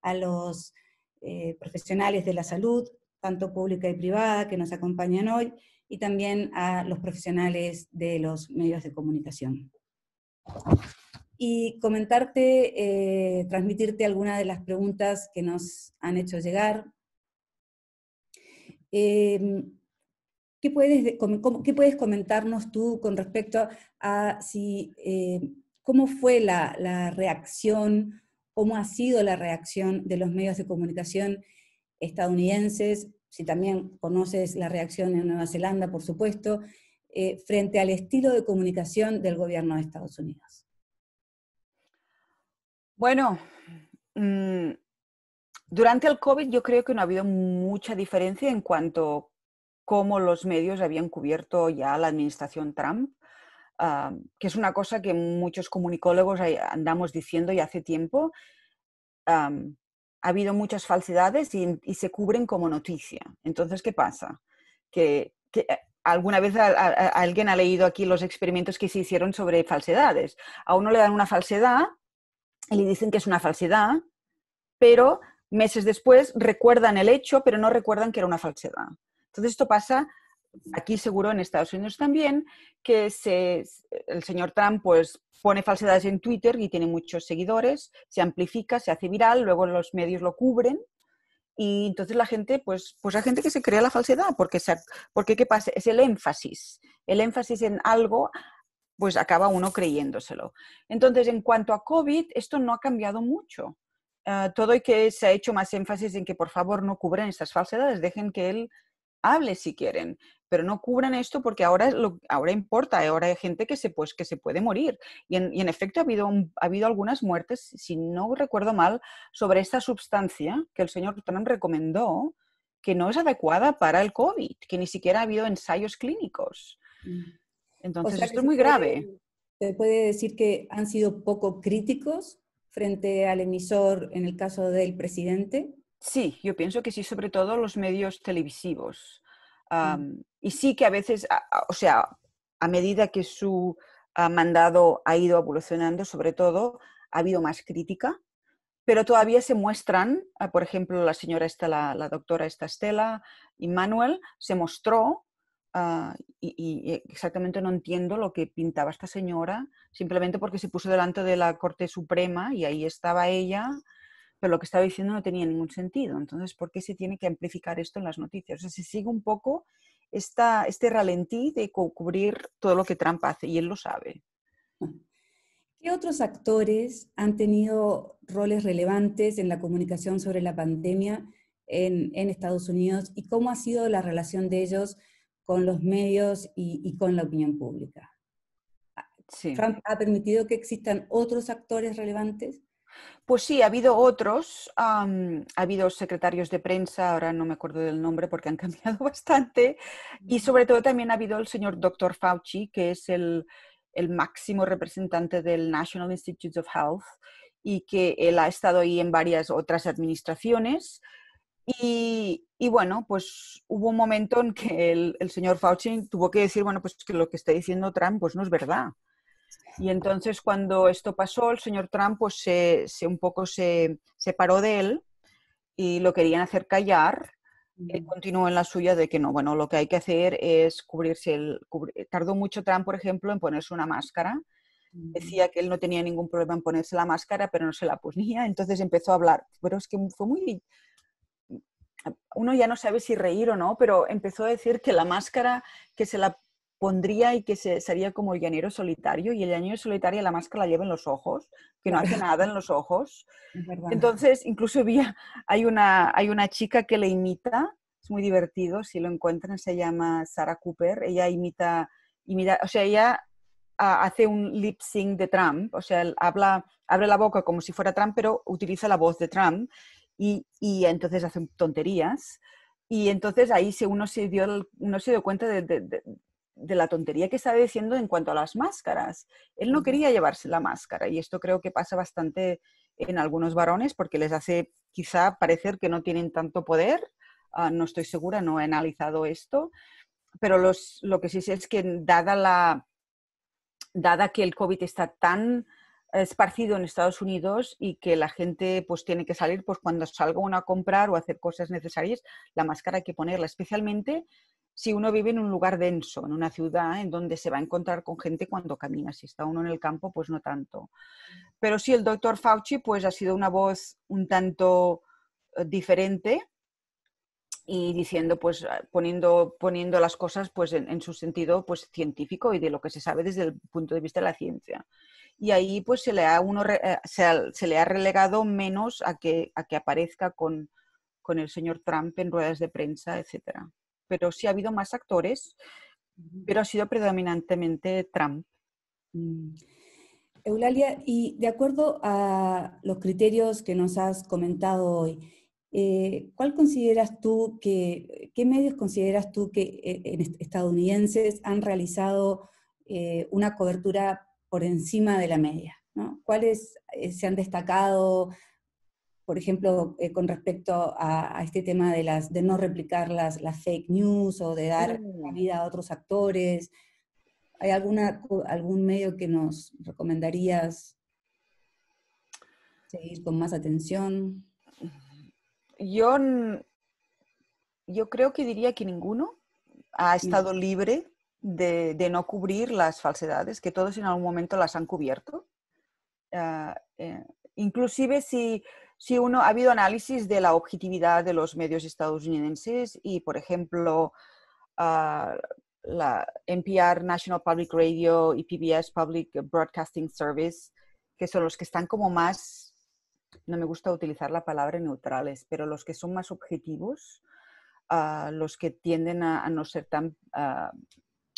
a los eh, profesionales de la salud, tanto pública y privada, que nos acompañan hoy, y también a los profesionales de los medios de comunicación y comentarte, eh, transmitirte algunas de las preguntas que nos han hecho llegar. Em, ¿qué, puedes, comentarnos tú con respecto a si, eh, cómo fue la, la, reacción, cómo ha sido la reacción de los medios de comunicación estadounidenses? Si también conoces la reacción en Nueva Zelanda, por supuesto, eh, frente al estilo de comunicación del gobierno de Estados Unidos. Bueno, mm, durante el COVID yo creo que no ha habido mucha diferencia en cuanto cómo los medios habían cubierto ya la administración Trump, ah, que es una cosa que muchos comunicólogos andamos diciendo ya hace tiempo. ha habido muchas falsedades y, se cubren como noticia. Entonces, ¿qué pasa? Que, eh, alguna vez alguien ha leído aquí los experimentos que se hicieron sobre falsedades. A uno le dan una falsedad y le dicen que es una falsedad, pero meses después recuerdan el hecho, pero no recuerdan que era una falsedad. Entonces esto pasa aquí seguro en Estados Unidos también, que el señor Trump pues, pone falsedades en Twitter y tiene muchos seguidores, se amplifica, se hace viral, luego los medios lo cubren y entonces la gente, pues, pues hay gente que se crea la falsedad, porque, porque ¿qué pasa? Es el énfasis, el énfasis en algo pues acaba uno creyéndoselo. Entonces, en cuanto a COVID, esto no ha cambiado mucho. Ah, todo y que se ha hecho más énfasis en que por favor no cubran estas falsedades, dejen que él hable si quieren, pero no cubran esto porque ahora, lo, ahora importa, ahora hay gente que se, pues, que se puede morir. Y en, efecto ha habido, ha habido algunas muertes, si no recuerdo mal, sobre esta sustancia que el señor Trump recomendó que no es adecuada para el COVID, que ni siquiera ha habido ensayos clínicos. Mm. Entonces, esto es muy grave. Se puede decir que han sido poco críticos frente al emisor en el caso del presidente. Sí, yo pienso que sí, sobre todo los medios televisivos. Mm. Y sí que a veces, o sea, a medida que su ah, mandado ha ido evolucionando, sobre todo, ha habido más crítica, pero todavía se muestran, ah, por ejemplo, la señora esta, la, doctora esta Estela y Manuel, se mostró Ah, y, eh, exactamente no entiendo lo que pintaba esta señora, simplemente porque se puso delante de la Corte Suprema y ahí estaba ella, pero lo que estaba diciendo no tenía ningún sentido. Entonces, ¿por qué se tiene que amplificar esto en las noticias? O sea, se sigue un poco esta, este ralentí de cubrir todo lo que Trump hace y él lo sabe. ¿Qué otros actores han tenido roles relevantes en la comunicación sobre la pandemia en, en Estados Unidos y cómo ha sido la relación de ellos? con los medios y, con la opinión pública. Ah, ha permitido que existan otros actores relevantes. Pues sí, ha habido otros, ha habido secretarios de prensa, ahora no me acuerdo del nombre porque han cambiado bastante, y sobre todo también ha habido el señor doctor Fauci, que es el, el máximo representante del National Institutes of Health, y que él ha estado ahí en varias otras administraciones y, bueno, pues hubo un momento en que el, señor Fauci tuvo que decir, bueno, pues que lo que está diciendo Trump pues no es verdad. Y entonces cuando esto pasó, el señor Trump pues se, un poco se separó de él y lo querían hacer callar. y mm. continuó en la suya de que no, bueno, lo que hay que hacer es cubrirse el... Tardó mucho Trump, por ejemplo, en ponerse una máscara. Mm. Decía que él no tenía ningún problema en ponerse la máscara, pero no se la ponía. Entonces empezó a hablar. Pero es que fue muy uno ya no sabe si reír o no, pero empezó a decir que la máscara que se la pondría y que se, sería como el llanero solitario, y el llanero solitario la máscara la lleva en los ojos, que no hace nada en los ojos. Entonces, incluso vi, hay una, hay una chica que le imita, es muy divertido, si lo encuentran, se llama Sarah Cooper, ella imita, imita o sea, ella ah, hace un lip sync de Trump, o sea, habla, abre la boca como si fuera Trump, pero utiliza la voz de Trump y, entonces hacen tonterías. Y entonces ahí uno, se dio, uno se dio cuenta de, la tontería que estaba diciendo en cuanto a las máscaras. Él no quería llevarse la máscara y esto creo que pasa bastante en algunos varones porque les hace quizá parecer que no tienen tanto poder. Ah, no estoy segura, no he analizado esto, pero lo que sí sé es que dada, la, dada que el COVID está tan esparcido en Estados Unidos y que la gente pues tiene que salir pues cuando salga uno a comprar o hacer cosas necesarias, la máscara hay que ponerla, especialmente si uno vive en un lugar denso, en una ciudad en donde se va a encontrar con gente cuando camina, si está uno en el campo pues no tanto. Pero sí el doctor Fauci pues ha sido una voz un tanto eh, diferente y diciendo pues ah, poniendo poniendo las cosas pues en, en su sentido pues científico y de lo que se sabe desde el punto de vista de la ciencia y ahí pues se le ha, uno, eh, se, le ha relegado menos a que, a que aparezca con, el señor Trump en ruedas de prensa, etcétera. Pero sí ha habido más actores, pero ha sido predominantemente Trump. Mm. Eulalia, y de acuerdo a los criterios que nos has comentado hoy, eh, ¿cuál consideras tú que, qué medios consideras tú que eh, estadounidenses han realizado una cobertura por encima de la media? ¿Cuáles eh, se han destacado, por ejemplo, eh, con respecto a, este tema de, las, de no replicar las, fake news o de dar la vida a otros actores? ¿Hay alguna, algún medio que nos recomendarías seguir con más atención? Yo, yo creo que diría que ninguno ha estado libre de, no cubrir las falsedades, que todos en algún momento las han cubierto. Ah, eh, inclusive si, uno ha habido análisis de la objetividad de los medios estadounidenses y, por ejemplo, ah, la NPR, National Public Radio y PBS, Public Broadcasting Service, que son los que están como más, no me gusta utilizar la palabra neutrales, pero los que son más objetivos, ah, los que tienden a, no ser tan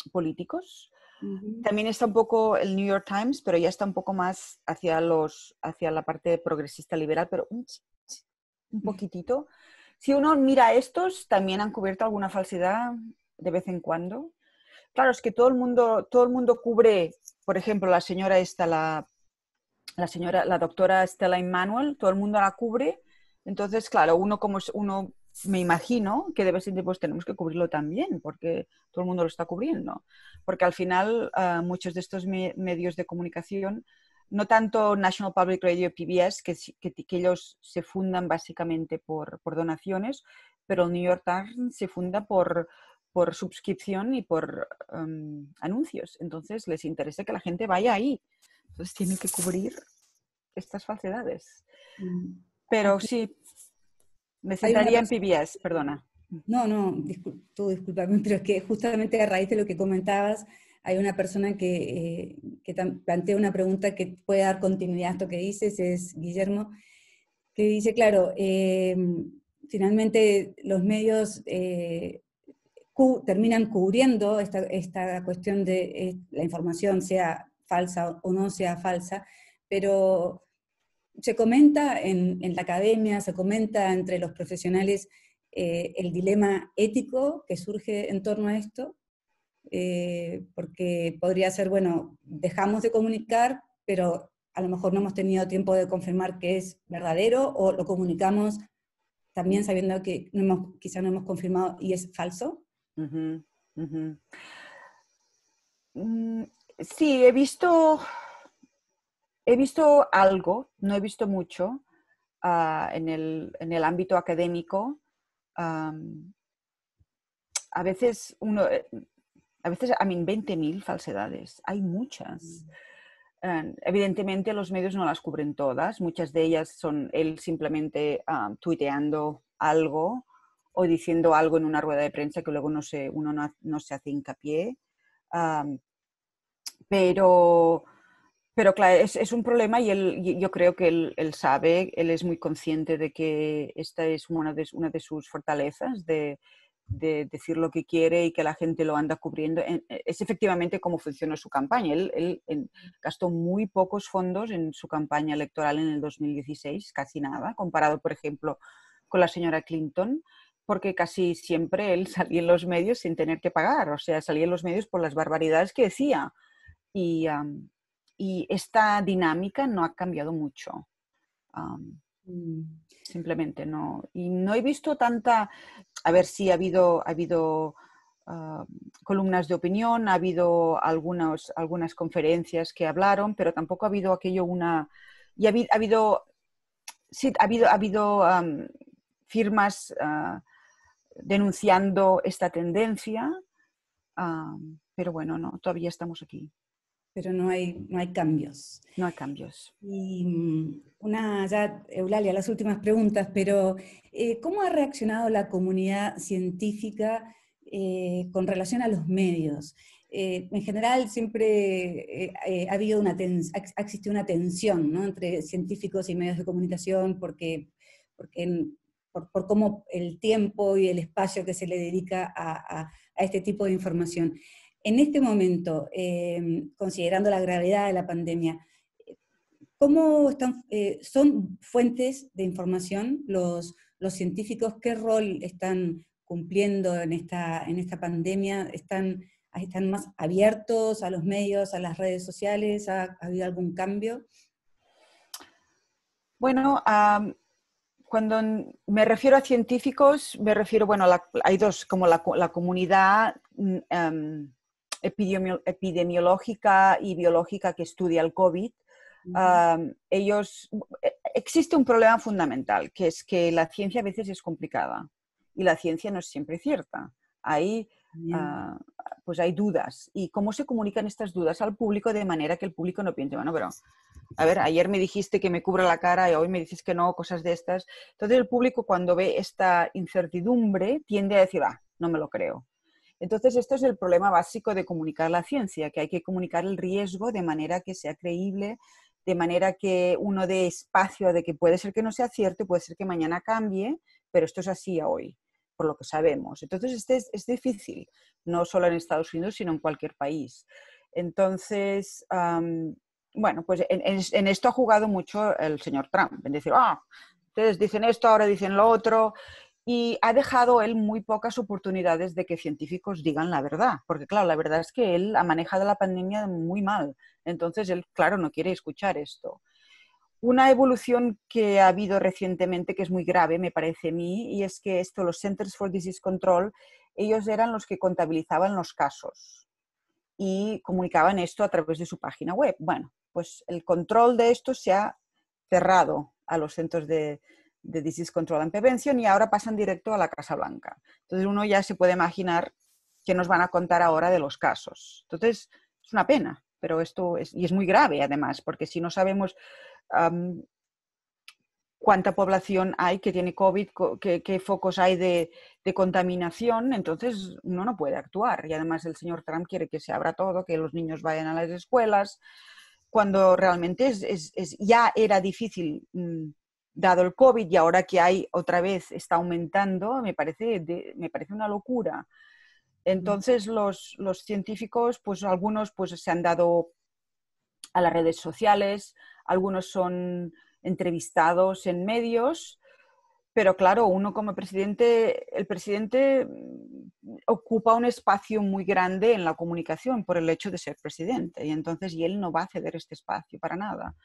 políticos. También está un poco el New York Times, pero ya está un poco más hacia, los, hacia la parte progresista liberal, pero un, poquitito. Si uno mira estos, también han cubierto alguna falsedad de vez en cuando. Claro, es que todo el mundo, todo el mundo cubre, por ejemplo, la señora esta, la, la señora, la doctora Stella Emanuel, todo el mundo la cubre. Entonces, claro, uno como uno me imagino que de vez pues, tenemos que cubrirlo también, porque todo el mundo lo está cubriendo. Porque al final eh, muchos de estos medios de comunicación, no tanto National Public Radio PBS, que, que, que ellos se fundan básicamente por, donaciones, pero el New York Times se funda por, por suscripción y por em, anuncios. Entonces les interesa que la gente vaya ahí. Entonces tienen que cubrir estas falsedades. Mm. Pero sí, me sentaría en PBS, perdona. No, no, tú discúlpame, pero es que justamente a raíz de lo que comentabas, hay una persona que, eh, plantea una pregunta que puede dar continuidad a esto que dices, es Guillermo, que dice, claro, em, finalmente los medios eh, terminan cubriendo esta cuestión de eh, la información, sea falsa o no sea falsa, pero se comenta en, la academia, se comenta entre los profesionales eh, el dilema ético que surge en torno a esto, eh, porque podría ser, bueno, dejamos de comunicar, pero a lo mejor no hemos tenido tiempo de confirmar que es verdadero o lo comunicamos también sabiendo que quizá no hemos confirmado y es falso. Mm, sí, he visto he visto algo, no he visto mucho ah, en, el, ámbito académico. a veces uno, eh, a veces, a mí, 20.000 falsedades, hay muchas. Mm. evidentemente los medios no las cubren todas, muchas de ellas son él simplemente tuiteando algo o diciendo algo en una rueda de prensa que luego no se, uno no se hace hincapié. pero pero claro, es, es un problema y yo creo que él, él, sabe, él es muy consciente de que esta es una de, sus fortalezas, de, de decir lo que quiere y que la gente lo anda cubriendo. E, es efectivamente cómo funcionó su campaña. Él, mm. gastó muy pocos fondos en su campaña electoral en el 2016, casi nada, comparado, por ejemplo, con la señora Clinton, porque casi siempre él salía en los medios sin tener que pagar, o sea, salía en los medios por las barbaridades que decía. Y, y esta dinámica no ha cambiado mucho. Mm. Simplemente no. Y no he visto tanta, a ver si ha habido, ha habido ah, columnas de opinión, ha habido algunas, algunas conferencias que hablaron, pero tampoco ha habido aquello una... Y ha habido, sí, ha habido, ha habido firmas ah, denunciando esta tendencia, pero bueno, no, todavía estamos aquí pero no hay, no hay cambios. No hay cambios. Y mm, una, ya, Eulalia, las últimas preguntas, pero eh, ¿cómo ha reaccionado la comunidad científica eh, con relación a los medios? Eh, en general siempre ha, habido una existido una tensión entre científicos y medios de comunicación porque, porque por, cómo el tiempo y el espacio que se le dedica a este tipo de información. En este momento, em, considerando la gravedad de la pandemia, ¿cómo están, eh, son fuentes de información los, científicos? ¿Qué rol están cumpliendo en esta, en esta pandemia? ¿Están, ¿Están más abiertos a los medios, a las redes sociales? ¿Ha, habido algún cambio? Bueno, cuando me refiero a científicos, me refiero, bueno, hay dos, como la, comunidad em, epidemiológica y biológica que estudia el COVID, ellos, e, existe un problema fundamental, que es que la ciencia a veces es complicada y la ciencia no es siempre cierta. Hay, ah, pues hay dudas. ¿Y cómo se comunican estas dudas al público de manera que el público no piense, bueno, pero, a ver, ayer me dijiste que me cubra la cara y hoy me dices que no, cosas de estas? Entonces el público cuando ve esta incertidumbre tiende a decir, ah, no me lo creo entonces, esto es el problema básico de comunicar la ciencia, que hay que comunicar el riesgo de manera que sea creíble, de manera que uno dé espacio de que puede ser que no sea cierto, puede ser que mañana cambie, pero esto es así hoy, por lo que sabemos. Entonces, este es, difícil, no solo en Estados Unidos, sino en cualquier país. Entonces, bueno, pues en, esto ha jugado mucho el señor Trump, en decir, ah, ustedes dicen esto, ahora dicen lo otro, y ha dejado él muy pocas oportunidades de que científicos digan la verdad, porque claro, la verdad es que él ha manejado la pandemia muy mal, entonces él, claro, no quiere escuchar esto. Una evolución que ha habido recientemente, que es muy grave, me parece a mí, y es que esto, los Centers for Disease Control, ellos eran los que contabilizaban los casos y comunicaban esto a través de su página web. Bueno, pues el control de esto se ha cerrado a los centros de, de Disease Control and Prevention y ahora pasan directo a la Casa Blanca. Entonces uno ya se puede imaginar que nos van a contar ahora de los casos. Entonces es una pena, pero esto es, y es muy grave además, porque si no sabemos cuánta población hay que tiene COVID, qué, focos hay de, contaminación, entonces uno no puede actuar. Y además el señor Trump quiere que se abra todo, que los niños vayan a las escuelas, cuando realmente es, es, ya era difícil. Mm, dado el COVID y ahora que hay otra vez está aumentando, me parece, me parece una locura. Entonces los, los, científicos, pues algunos pues, se han dado a las redes sociales, algunos son entrevistados en medios, pero claro, uno como presidente, el presidente ocupa un espacio muy grande en la comunicación por el hecho de ser presidente y entonces y él no va a ceder este espacio para nada.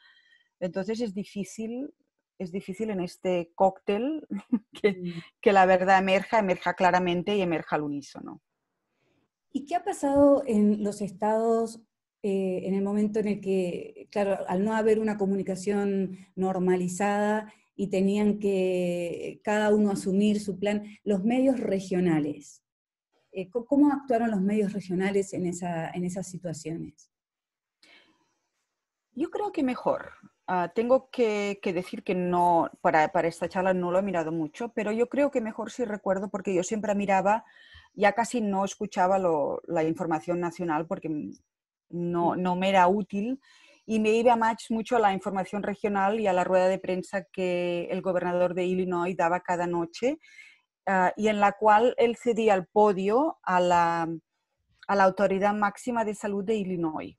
Entonces es difícil es difícil en este cóctel mm. que, la verdad emerja, emerja claramente y emerja al unísono. ¿Y qué ha pasado en los estados eh, en el momento en el que, claro, al no haber una comunicación normalizada y tenían que cada uno asumir su plan, los medios regionales? Eh, ¿Cómo actuaron los medios regionales en esas situaciones? Yo creo que mejor. Ah, tengo que, decir que no, para, para, esta charla no lo he mirado mucho, pero yo creo que mejor si sí recuerdo porque yo siempre miraba, ya casi no escuchaba la información nacional porque mm. no, no me era útil y me iba más mucho a la información regional y a la rueda de prensa que el gobernador de Illinois daba cada noche ah, y en la cual él cedía el podio a la, a la autoridad máxima de salud de Illinois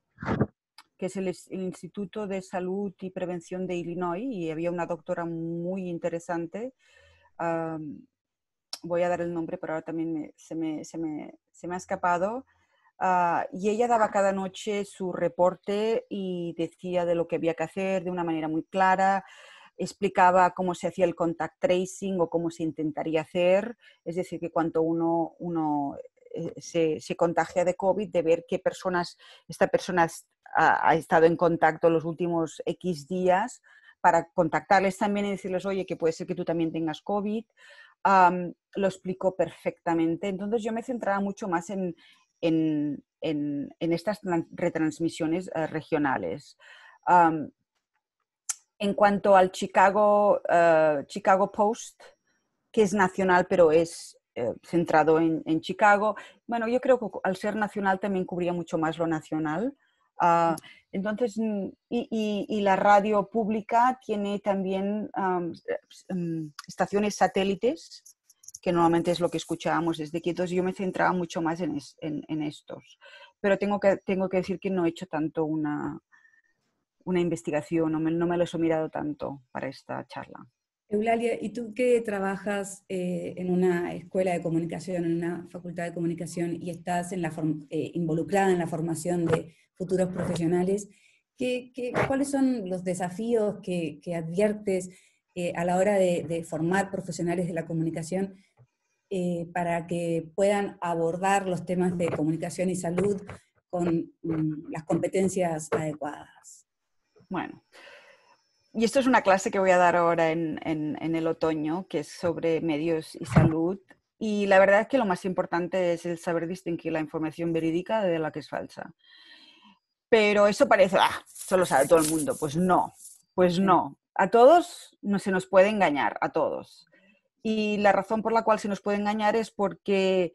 que es el, Instituto de Salud y Prevención de Illinois, y había una doctora muy interesante. voy a dar el nombre, pero ahora también se, me, se, me, se, me, ha escapado. Ah, y ella daba cada noche su reporte y decía de lo que había que hacer de una manera muy clara, explicaba cómo se hacía el contact tracing o cómo se intentaría hacer, es decir, que cuanto uno, uno eh, se, contagia de COVID, de ver qué personas, esta persona ha, estado en contacto los últimos X días, para contactarles también y decirles, oye, que puede ser que tú también tengas COVID. lo explicó perfectamente. Entonces yo me centraba mucho más en, en, estas retransmisiones eh, regionales. en cuanto al Chicago, eh, Chicago Post, que es nacional pero es eh, centrado en, Chicago. Bueno, yo creo que al ser nacional también cubría mucho más lo nacional. Ah, entonces, mm, y, la radio pública tiene también eh, mm, estaciones satélites, que normalmente es lo que escuchábamos desde quietos. Yo me centraba mucho más en, estos. Pero tengo que, decir que no he hecho tanto una, investigación, no me, no me los he mirado tanto para esta charla. Eulalia, ¿y tú que trabajas eh, en una escuela de comunicación, en una facultad de comunicación y estás eh, involucrada en la formación de futuros profesionales? ¿Qué, cuáles son los desafíos que, adviertes eh, a la hora de, formar profesionales de la comunicación para que puedan abordar los temas de comunicación y salud con mm, las competencias adecuadas? Bueno, y esto es una clase que voy a dar ahora en, el otoño, que es sobre medios y salud. Y la verdad es que lo más importante es el saber distinguir la información verídica de la que es falsa. Pero eso parece, ah, eso lo sabe todo el mundo. Pues no, pues no. A todos no se nos puede engañar, a todos. Y la razón por la cual se nos puede engañar es porque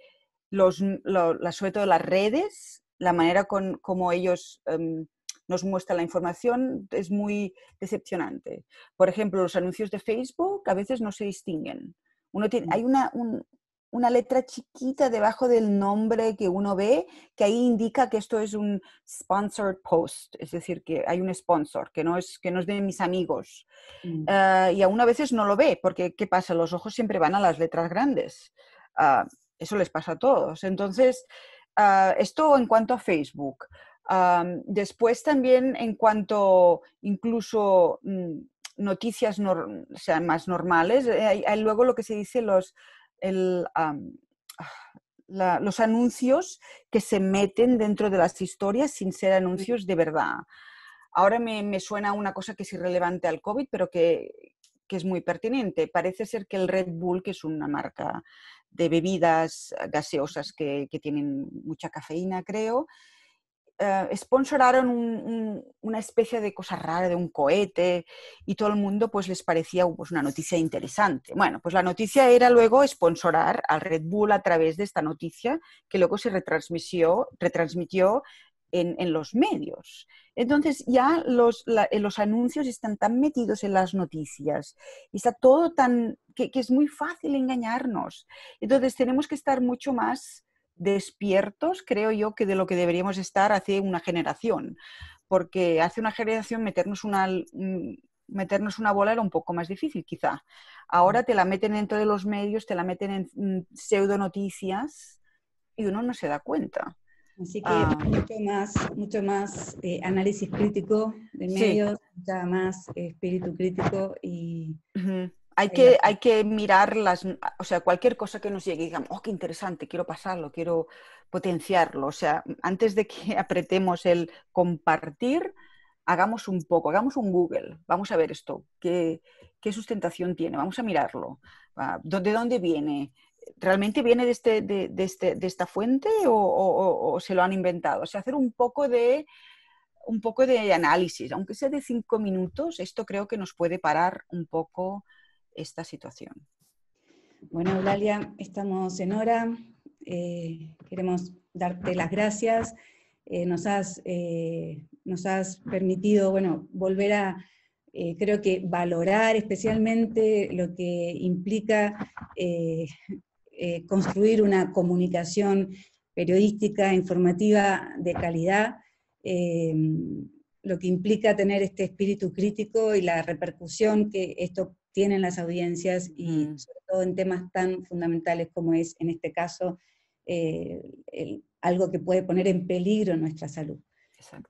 los, lo, de las redes, la manera con, como ellos... Em, nos muestra la información es muy decepcionante. Por ejemplo, los anuncios de Facebook a veces no se distinguen. Uno mm. hay una, letra chiquita debajo del nombre que uno ve, que ahí indica que esto es un sponsored post, es decir, que hay un sponsor, que no es, que de mis amigos. Mm. Ah, y aún a veces no lo ve, porque ¿qué pasa? Los ojos siempre van a las letras grandes. Ah, eso les pasa a todos. Entonces, ah, esto en cuanto a Facebook después también en cuanto incluso mm, noticias sean más normales, eh, hay, luego lo que se dice los, ah, los anuncios que se meten dentro de las historias sin ser anuncios de verdad. Ahora me, suena una cosa que es irrelevante al COVID, pero que, que es muy pertinente. Parece ser que el Red Bull, que es una marca de bebidas gaseosas que tienen mucha cafeína, creo, esponsoraron eh, sponsoraron una especie de cosa rara, de un cohete, y todo el mundo pues les parecía uh, pues, una noticia interesante. Bueno, pues la noticia era luego sponsorar al Red Bull a través de esta noticia que luego se retransmitió, retransmitió en, los medios. Entonces ya los, eh, los, anuncios están tan metidos en las noticias, está todo tan, que, que es muy fácil engañarnos. Entonces tenemos que estar mucho más despiertos, creo yo, que de lo que deberíamos estar hace una generación. Porque hace una generación meternos una, mm, meternos una bola era un poco más difícil, quizá. Ahora mm. te la meten dentro de los medios, te la meten en mm, pseudo noticias y uno no se da cuenta. Así que ah. mucho más, mucho más eh, análisis crítico de medios, mucho más eh, espíritu crítico y, hay que, hay mirar las, o sea, cualquier cosa que nos llegue y digamos, oh, qué interesante, quiero pasarlo, quiero potenciarlo. O sea, antes de que apretemos el compartir, hagamos un poco, hagamos un Google, vamos a ver esto, qué, sustentación tiene, vamos a mirarlo, ah, de dónde viene, ¿realmente viene de, este, de, este, esta fuente o, se lo han inventado? O sea, hacer un poco de un poco de análisis, aunque sea de cinco minutos, esto creo que nos puede parar un poco esta situación. Bueno, Eulalia, estamos en hora. Eh, queremos darte las gracias. Eh, nos, has, eh, nos has permitido, bueno, volver a, creo que valorar especialmente lo que implica construir una comunicación periodística, informativa de calidad, lo que implica tener este espíritu crítico y la repercusión que esto tienen las audiencias y sobre todo en temas tan fundamentales como es, en este caso, eh, algo que puede poner en peligro nuestra salud.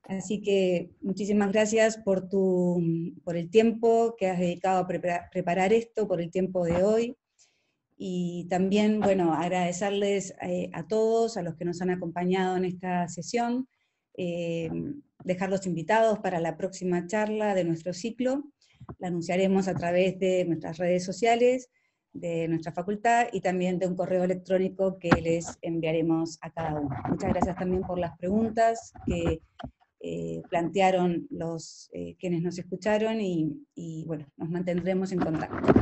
Así que muchísimas gracias por, tu, mm, por el tiempo que has dedicado a preparar, esto, por el tiempo de hoy. Y también, bueno, agradecerles eh, a todos, a los que nos han acompañado en esta sesión, eh, dejarlos invitados para la próxima charla de nuestro ciclo la anunciaremos a través de nuestras redes sociales, de nuestra facultad y también de un correo electrónico que les enviaremos a cada uno. Muchas gracias también por las preguntas que eh, plantearon los eh, quienes nos escucharon y, bueno, nos mantendremos en contacto.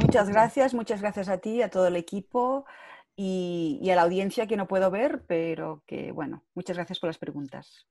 Muchas gracias, muchas gracias a ti, a todo el equipo y, y a la audiencia que no puedo ver, pero que bueno, muchas gracias por las preguntas.